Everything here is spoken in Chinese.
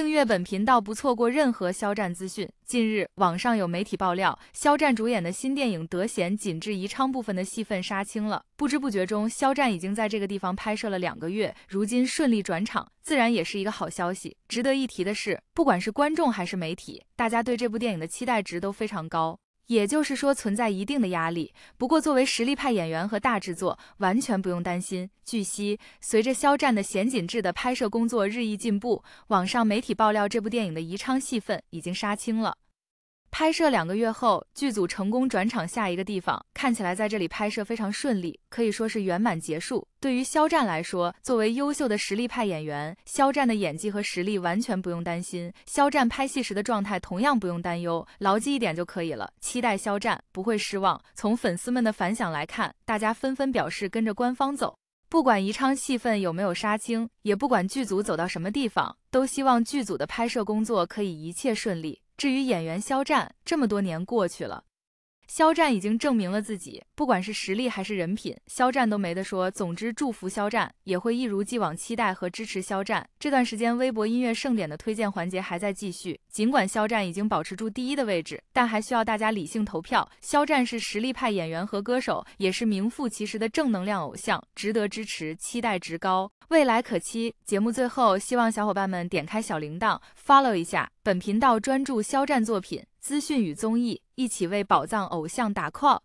订阅本频道，不错过任何肖战资讯。近日，网上有媒体爆料，肖战主演的新电影《德贤》紧致宜昌部分的戏份杀青了。不知不觉中，肖战已经在这个地方拍摄了两个月，如今顺利转场，自然也是一个好消息。值得一提的是，不管是观众还是媒体，大家对这部电影的期待值都非常高。也就是说，存在一定的压力。不过，作为实力派演员和大制作，完全不用担心。据悉，随着肖战的《闲锦制》的拍摄工作日益进步，网上媒体爆料，这部电影的宜昌戏份已经杀青了。拍摄两个月后，剧组成功转场下一个地方，看起来在这里拍摄非常顺利，可以说是圆满结束。对于肖战来说，作为优秀的实力派演员，肖战的演技和实力完全不用担心。肖战拍戏时的状态同样不用担忧，牢记一点就可以了。期待肖战不会失望。从粉丝们的反响来看，大家纷纷表示跟着官方走，不管宜昌戏份有没有杀青，也不管剧组走到什么地方，都希望剧组的拍摄工作可以一切顺利。至于演员肖战，这么多年过去了。肖战已经证明了自己，不管是实力还是人品，肖战都没得说。总之，祝福肖战，也会一如既往期待和支持肖战。这段时间，微博音乐盛典的推荐环节还在继续。尽管肖战已经保持住第一的位置，但还需要大家理性投票。肖战是实力派演员和歌手，也是名副其实的正能量偶像，值得支持，期待值高，未来可期。节目最后，希望小伙伴们点开小铃铛，follow 一下本频道，专注肖战作品。资讯与综艺，一起为宝藏偶像打 call。